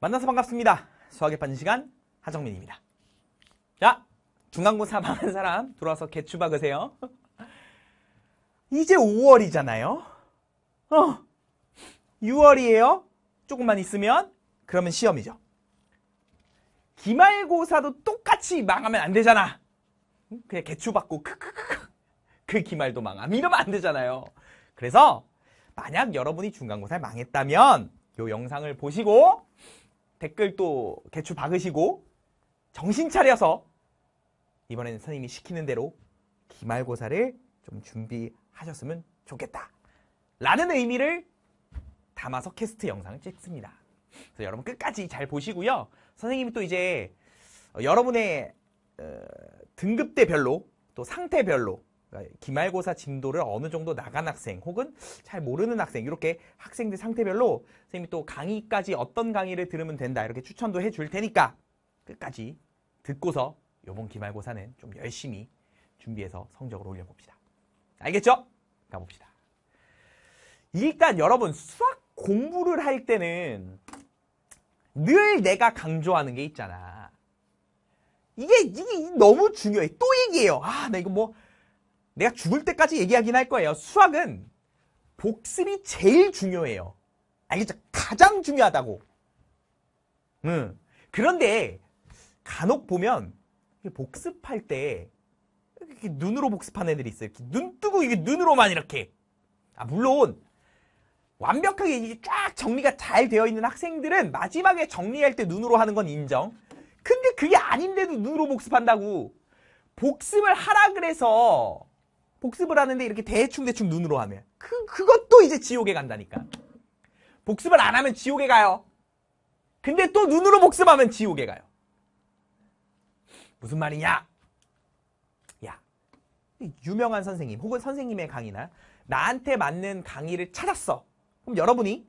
만나서 반갑습니다. 수학의 빠진 시간 하정민입니다. 자, 중간고사 망한 사람 들어와서 개추 박으세요. 이제 5월이잖아요. 어, 6월이에요. 조금만 있으면 그러면 시험이죠. 기말고사도 똑같이 망하면 안 되잖아. 그냥 개추 박고 크크크크 그 기말도 망함 이러면 안 되잖아요. 그래서 만약 여러분이 중간고사에 망했다면 이 영상을 보시고 댓글 또개출 박으시고 정신 차려서 이번에는 선생님이 시키는 대로 기말고사를 좀 준비하셨으면 좋겠다. 라는 의미를 담아서 캐스트 영상을 찍습니다. 그래서 여러분 끝까지 잘 보시고요. 선생님이 또 이제 어, 여러분의 어, 등급대별로 또 상태별로 그러니까 기말고사 진도를 어느 정도 나간 학생 혹은 잘 모르는 학생 이렇게 학생들 상태별로 선생님이 또 강의까지 어떤 강의를 들으면 된다 이렇게 추천도 해줄 테니까 끝까지 듣고서 요번 기말고사는 좀 열심히 준비해서 성적을 올려봅시다. 알겠죠? 가봅시다. 일단 여러분 수학 공부를 할 때는 늘 내가 강조하는 게 있잖아. 이게, 이게 너무 중요해. 또 얘기해요. 아, 나 이거 뭐 내가 죽을 때까지 얘기하긴 할 거예요. 수학은 복습이 제일 중요해요. 알겠죠? 가장 중요하다고. 응. 그런데 간혹 보면 복습할 때 이렇게 눈으로 복습하는 애들이 있어요. 이렇게 눈 뜨고 이게 눈으로만 이렇게. 아 물론 완벽하게 이게 쫙 정리가 잘 되어 있는 학생들은 마지막에 정리할 때 눈으로 하는 건 인정. 근데 그게 아닌데도 눈으로 복습한다고. 복습을 하라 그래서 복습을 하는데 이렇게 대충대충 눈으로 하면 그, 그것도 이제 지옥에 간다니까 복습을 안 하면 지옥에 가요 근데 또 눈으로 복습하면 지옥에 가요 무슨 말이냐 야 유명한 선생님 혹은 선생님의 강의나 나한테 맞는 강의를 찾았어 그럼 여러분이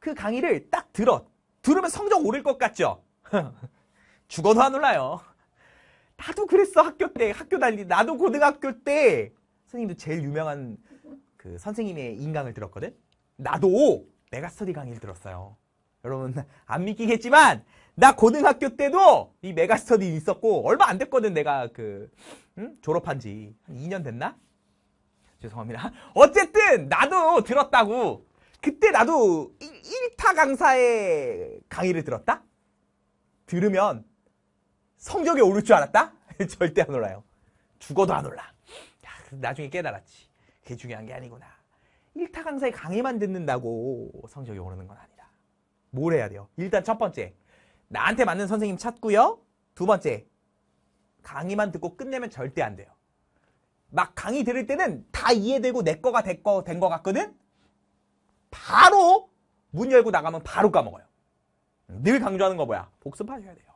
그 강의를 딱 들어 들으면 성적 오를 것 같죠 죽어도 안 올라요 나도 그랬어 학교 때 학교 다닐 나도 고등학교 때 선생님도 제일 유명한 그 선생님의 인강을 들었거든? 나도 메가 스터디 강의를 들었어요. 여러분 안 믿기겠지만 나 고등학교 때도 이 메가스터디 있었고 얼마 안 됐거든 내가 그 응? 졸업한 지 한 2년 됐나? 죄송합니다. 어쨌든 나도 들었다고 그때 나도 1타 강사의 강의를 들었다? 들으면 성적이 오를 줄 알았다? 절대 안 올라요. 죽어도 안 올라. 나중에 깨달았지. 그게 중요한 게 아니구나. 1타 강사의 강의만 듣는다고 성적이 오르는 건 아니다. 뭘 해야 돼요? 일단 첫 번째, 나한테 맞는 선생님 찾고요. 두 번째, 강의만 듣고 끝내면 절대 안 돼요. 막 강의 들을 때는 다 이해되고 내 거가 된거 된거 같거든? 바로 문 열고 나가면 바로 까먹어요. 늘 강조하는 거 뭐야? 복습하셔야 돼요.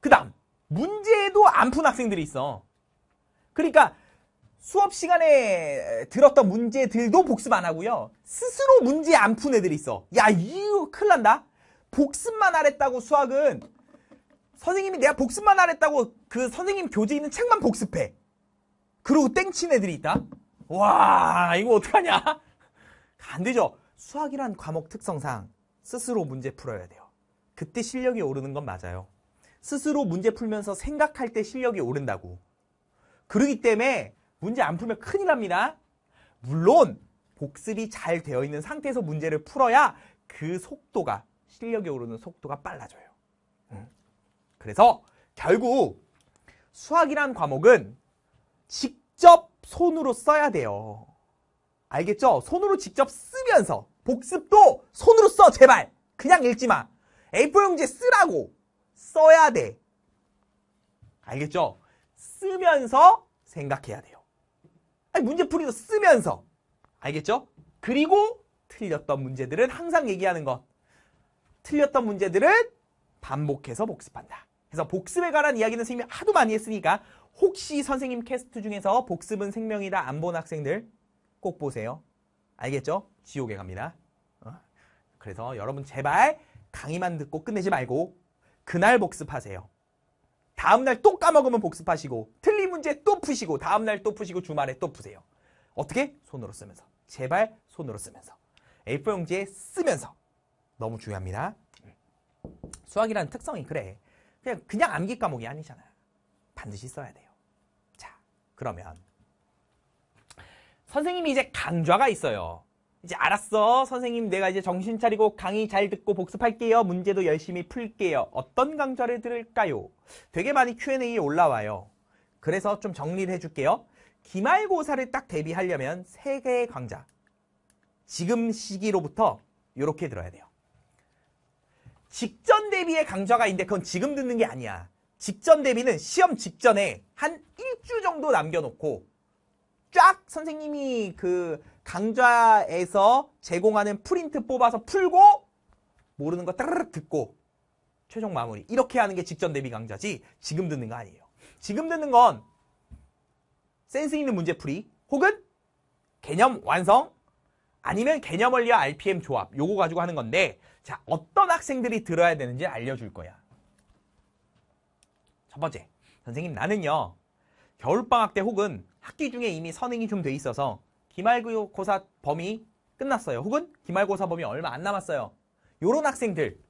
그 다음, 문제도 안 푼 학생들이 있어. 그러니까 수업 시간에 들었던 문제들도 복습 안 하고요. 스스로 문제 안 푼 애들이 있어. 야, 이거 큰일 난다. 복습만 안 했다고 수학은 선생님이 내가 복습만 안 했다고 그 선생님 교재 있는 책만 복습해. 그리고 땡친 애들이 있다. 와, 이거 어떡하냐? 안 되죠. 수학이란 과목 특성상 스스로 문제 풀어야 돼요. 그때 실력이 오르는 건 맞아요. 스스로 문제 풀면서 생각할 때 실력이 오른다고. 그러기 때문에 문제 안 풀면 큰일 납니다. 물론 복습이 잘 되어 있는 상태에서 문제를 풀어야 그 속도가 실력이 오르는 속도가 빨라져요. 그래서 결국 수학이란 과목은 직접 손으로 써야 돼요. 알겠죠? 손으로 직접 쓰면서 복습도 손으로 써 제발 그냥 읽지 마 A4 용지에 쓰라고 써야 돼 알겠죠? 쓰면서 생각해야 돼요. 아니, 문제풀이도 쓰면서. 알겠죠? 그리고 틀렸던 문제들은 항상 얘기하는 것. 틀렸던 문제들은 반복해서 복습한다. 그래서 복습에 관한 이야기는 선생님이 하도 많이 했으니까 혹시 선생님 캐스트 중에서 복습은 생명이다 안 본 학생들 꼭 보세요. 알겠죠? 지옥에 갑니다. 어? 그래서 여러분 제발 강의만 듣고 끝내지 말고 그날 복습하세요. 다음날 또 까먹으면 복습하시고 틀린 문제 또 푸시고 다음날 또 푸시고 주말에 또 푸세요. 어떻게? 손으로 쓰면서. 제발 손으로 쓰면서. A4용지에 쓰면서. 너무 중요합니다. 수학이라는 특성이 그래. 그냥, 그냥 암기 과목이 아니잖아요. 반드시 써야 돼요. 자, 그러면 선생님이 이제 강좌가 있어요. 이제 알았어. 선생님, 내가 이제 정신 차리고 강의 잘 듣고 복습할게요. 문제도 열심히 풀게요. 어떤 강좌를 들을까요? 되게 많이 Q&A에 올라와요. 그래서 좀 정리를 해줄게요. 기말고사를 딱 대비하려면 세 개의 강좌. 지금 시기로부터 이렇게 들어야 돼요. 직전 대비의 강좌가 있는데 그건 지금 듣는 게 아니야. 직전 대비는 시험 직전에 한 일주 정도 남겨놓고 쫙 선생님이 그 강좌에서 제공하는 프린트 뽑아서 풀고 모르는 거 따르르 듣고 최종 마무리 이렇게 하는 게 직전 대비 강좌지 지금 듣는 거 아니에요. 지금 듣는 건 센스 있는 문제풀이 혹은 개념 완성 아니면 개념 원리와 RPM 조합 요거 가지고 하는 건데 자 어떤 학생들이 들어야 되는지 알려줄 거야. 첫 번째 선생님 나는요 겨울방학 때 혹은 학기 중에 이미 선행이 좀 돼 있어서 기말고사 범위 끝났어요. 혹은 기말고사 범위 얼마 안 남았어요. 요런 학생들은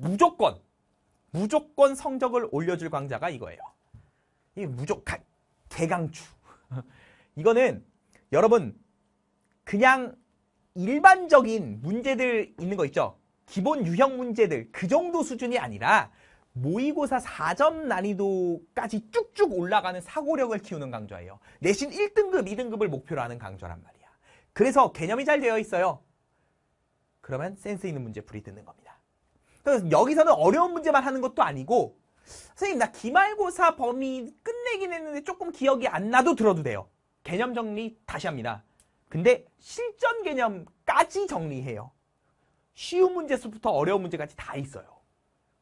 무조건 무조건 성적을 올려줄 강좌가 이거예요. 이 무조건 개강추 이거는 여러분 그냥 일반적인 문제들 있는 거 있죠? 기본 유형 문제들 그 정도 수준이 아니라 모의고사 4점 난이도까지 쭉쭉 올라가는 사고력을 키우는 강좌예요. 내신 1등급, 2등급을 목표로 하는 강좌란 말이야. 그래서 개념이 잘 되어 있어요. 그러면 센스 있는 문제불이 듣는 겁니다. 그래서 여기서는 어려운 문제만 하는 것도 아니고 선생님 나 기말고사 범위 끝내긴 했는데 조금 기억이 안 나도 들어도 돼요. 개념 정리 다시 합니다. 근데 실전 개념까지 정리해요. 쉬운 문제수부터 어려운 문제까지 다 있어요.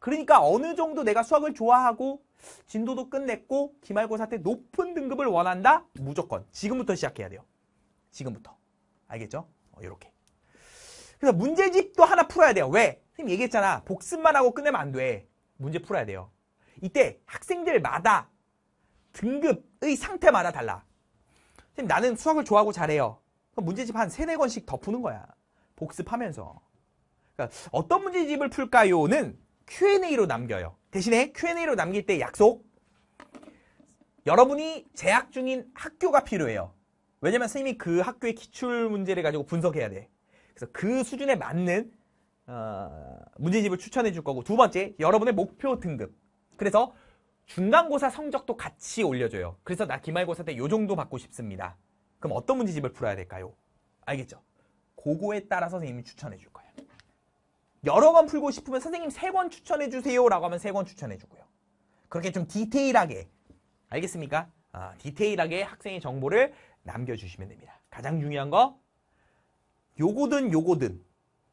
그러니까 어느 정도 내가 수학을 좋아하고 진도도 끝냈고 기말고사 때 높은 등급을 원한다? 무조건 지금부터 시작해야 돼요. 지금부터. 알겠죠? 어, 이렇게. 그래서 문제집도 하나 풀어야 돼요. 왜? 선생님 얘기했잖아. 복습만 하고 끝내면 안 돼. 문제 풀어야 돼요. 이때 학생들마다 등급의 상태마다 달라. 선생님 나는 수학을 좋아하고 잘해요. 그럼 문제집 한 세네 권씩 더 푸는 거야. 복습하면서. 그러니까 어떤 문제집을 풀까요는 Q&A로 남겨요. 대신에 Q&A로 남길 때 약속. 여러분이 재학 중인 학교가 필요해요. 왜냐면 선생님이 그 학교의 기출 문제를 가지고 분석해야 돼. 그래서 그 수준에 맞는 어, 문제집을 추천해 줄 거고 두 번째 여러분의 목표 등급. 그래서 중간고사 성적도 같이 올려줘요. 그래서 나 기말고사 때 요 정도 받고 싶습니다. 그럼 어떤 문제집을 풀어야 될까요? 알겠죠? 그거에 따라서 선생님이 추천해 줄 거예요. 여러 번 풀고 싶으면 선생님 세 권 추천해 주세요라고 하면 세 권 추천해 주고요. 그렇게 좀 디테일하게 알겠습니까? 아, 디테일하게 학생의 정보를 남겨주시면 됩니다. 가장 중요한 거 요거든 요거든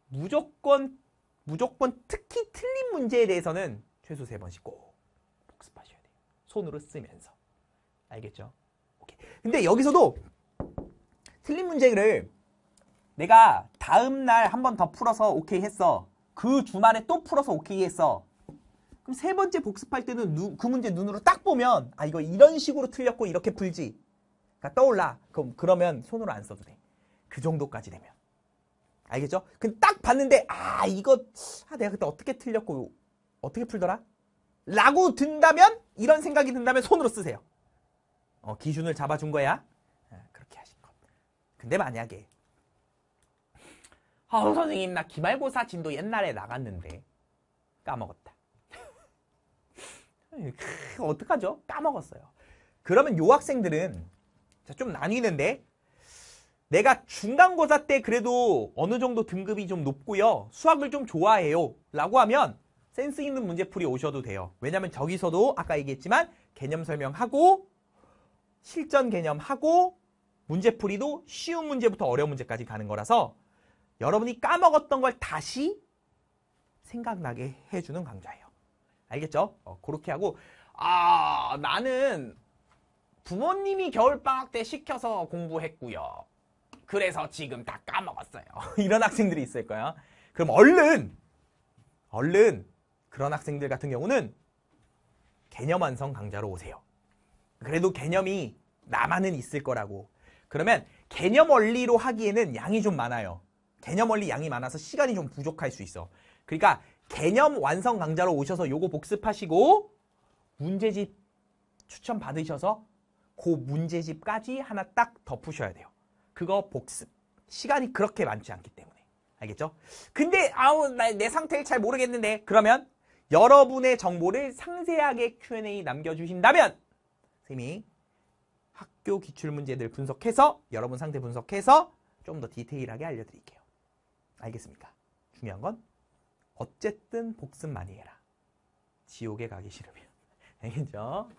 무조건 무조건 특히 틀린 문제에 대해서는 최소 세 번씩 꼭 복습하셔야 돼요. 손으로 쓰면서 알겠죠? 오케이. 근데 여기서도 틀린 문제를 내가 다음 날 한 번 더 풀어서 오케이 했어. 그 주말에 또 풀어서 오케이 했어. 그럼 세 번째 복습할 때는 누, 그 문제 눈으로 딱 보면 아 이거 이런 식으로 틀렸고 이렇게 풀지. 그러니까 떠올라. 그럼 그러면 손으로 안 써도 돼. 그 정도까지 되면. 알겠죠? 근데 딱 봤는데 아 이거 아, 내가 그때 어떻게 틀렸고 어떻게 풀더라? 라고 든다면 이런 생각이 든다면 손으로 쓰세요. 어, 기준을 잡아준 거야. 아, 그렇게 하실 겁니다. 근데 만약에 아우 선생님 나 기말고사 진도 옛날에 나갔는데 까먹었다. 어떡하죠? 까먹었어요. 그러면 요 학생들은 좀 나뉘는데 내가 중간고사 때 그래도 어느 정도 등급이 좀 높고요. 수학을 좀 좋아해요. 라고 하면 센스 있는 문제풀이 오셔도 돼요. 왜냐면 저기서도 아까 얘기했지만 개념 설명하고 실전 개념하고 문제풀이도 쉬운 문제부터 어려운 문제까지 가는 거라서 여러분이 까먹었던 걸 다시 생각나게 해주는 강좌예요. 알겠죠? 어, 그렇게 하고 아 나는 부모님이 겨울방학 때 시켜서 공부했고요. 그래서 지금 다 까먹었어요. 이런 학생들이 있을 거예요. 그럼 얼른 얼른 그런 학생들 같은 경우는 개념 완성 강좌로 오세요. 그래도 개념이 나만은 있을 거라고. 그러면 개념 원리로 하기에는 양이 좀 많아요. 개념 원리 양이 많아서 시간이 좀 부족할 수 있어. 그러니까 개념 완성 강좌로 오셔서 요거 복습하시고 문제집 추천 받으셔서 그 문제집까지 하나 딱 덮으셔야 돼요. 그거 복습. 시간이 그렇게 많지 않기 때문에. 알겠죠? 근데 아우 나, 내 상태를 잘 모르겠는데 그러면 여러분의 정보를 상세하게 Q&A 남겨주신다면 선생님이 학교 기출문제들 분석해서 여러분 상태 분석해서 좀 더 디테일하게 알려드릴게요. 알겠습니까? 중요한 건 어쨌든 복습 많이 해라. 지옥에 가기 싫으면. 알겠죠?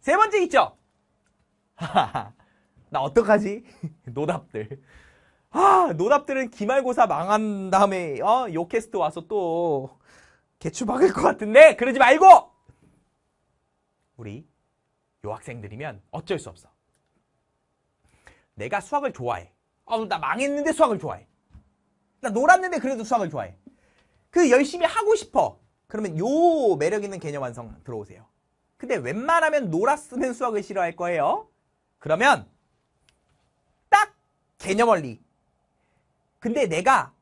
세 번째 있죠? 나 어떡하지? 노답들. 아, 노답들은 기말고사 망한 다음에 어, 요캐스트 와서 또 개추 박을 것 같은데 그러지 말고 우리 요 학생들이면 어쩔 수 없어. 내가 수학을 좋아해. 아, 나 망했는데 수학을 좋아해. 그 놀았는데 그래도 수학을 좋아해. 그 열심히 하고 싶어. 그러면 요 매력 있는 개념 완성 들어오세요. 근데 웬만하면 놀았으면 수학을 싫어할 거예요. 그러면 딱 개념 원리. 근데 내가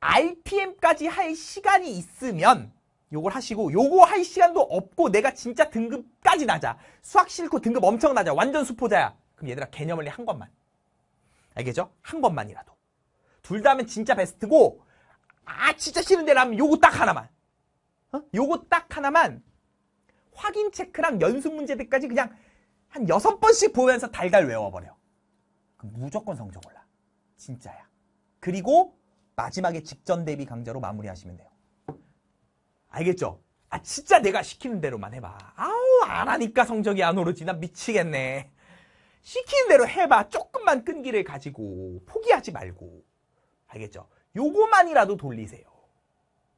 RPM까지 할 시간이 있으면 요걸 하시고 요거 할 시간도 없고 내가 진짜 등급까지 낮아. 수학 싫고 등급 엄청 낮아. 완전 수포자야. 그럼 얘들아 개념 원리 한 것만. 알겠죠? 한 것만이라도. 둘다 하면 진짜 베스트고 아 진짜 싫은데 라면 요거 딱 하나만 어? 요거 딱 하나만 확인 체크랑 연습 문제들까지 그냥 한 여섯 번씩 보면서 달달 외워버려 무조건 성적 올라 진짜야 그리고 마지막에 직전 대비 강좌로 마무리하시면 돼요 알겠죠? 아 진짜 내가 시키는 대로만 해봐 아우 안 하니까 성적이 안 오르지 나 미치겠네 시키는 대로 해봐 조금만 끈기를 가지고 포기하지 말고 알겠죠? 요거만이라도 돌리세요.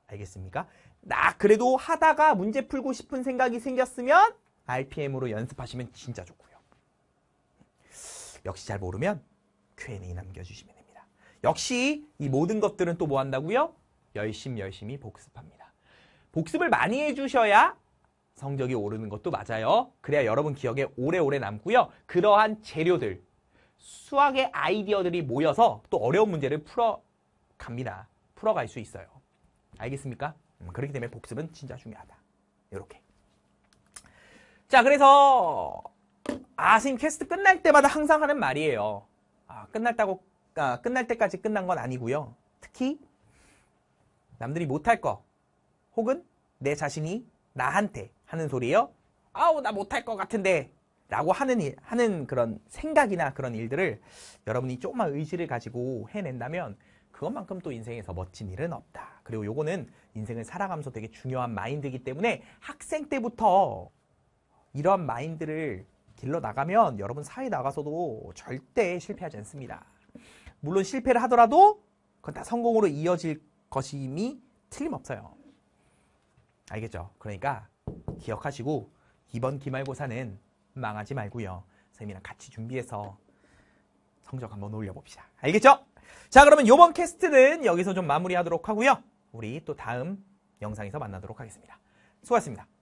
알겠습니까? 나 그래도 하다가 문제 풀고 싶은 생각이 생겼으면 RPM으로 연습하시면 진짜 좋고요. 역시 잘 모르면 Q&A 남겨주시면 됩니다. 역시 이 모든 것들은 또 뭐 한다고요? 열심히 열심히 복습합니다. 복습을 많이 해주셔야 성적이 오르는 것도 맞아요. 그래야 여러분 기억에 오래오래 남고요. 그러한 재료들, 수학의 아이디어들이 모여서 또 어려운 문제를 풀어갑니다. 풀어갈 수 있어요. 알겠습니까? 음, 그렇기 때문에 복습은 진짜 중요하다. 이렇게. 자, 그래서 아, 선생님 캐스트 끝날 때마다 항상 하는 말이에요. 아, 끝날다고 아, 끝날 때까지 끝난 건 아니고요. 특히 남들이 못할 거 혹은 내 자신이 나한테 하는 소리예요. 아우 나 못할 것 같은데 라고 하는, 하는 그런 생각이나 그런 일들을 여러분이 조금만 의지를 가지고 해낸다면 그것만큼 또 인생에서 멋진 일은 없다. 그리고 요거는 인생을 살아가면서 되게 중요한 마인드이기 때문에 학생 때부터 이런 마인드를 길러나가면 여러분 사회 나가서도 절대 실패하지 않습니다. 물론 실패를 하더라도 그건 다 성공으로 이어질 것임이 틀림없어요. 알겠죠? 그러니까 기억하시고 이번 기말고사는 망하지 말고요. 선생님이랑 같이 준비해서 성적 한번 올려봅시다. 알겠죠? 자 그러면 요번 캐스트는 여기서 좀 마무리하도록 하고요. 우리 또 다음 영상에서 만나도록 하겠습니다. 수고하셨습니다.